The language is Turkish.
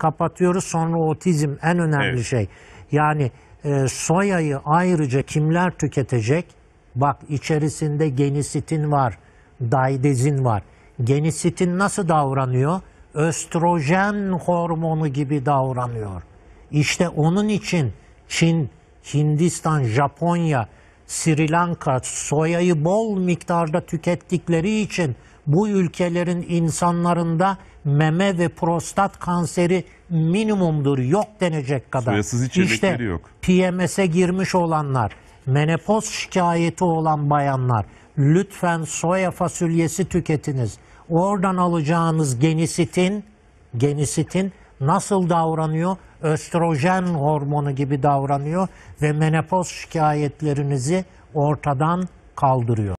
kapatıyoruz sonra otizm en önemli evet. şey. Yani e, soyayı ayrıca kimler tüketecek? Bak içerisinde genisitin var, daidezin var. Genisitin nasıl davranıyor? Östrojen hormonu gibi davranıyor. İşte onun için Çin, Hindistan, Japonya, Sri Lanka soyayı bol miktarda tükettikleri için bu ülkelerin insanlarında meme ve prostat kanseri minimumdur. Yok denecek kadar. Sırasız işte yok. PMS'e girmiş olanlar, menopoz şikayeti olan bayanlar lütfen soya fasulyesi tüketiniz. Oradan alacağınız genisitin genisitin nasıl davranıyor? Östrojen hormonu gibi davranıyor ve menopoz şikayetlerinizi ortadan kaldırıyor.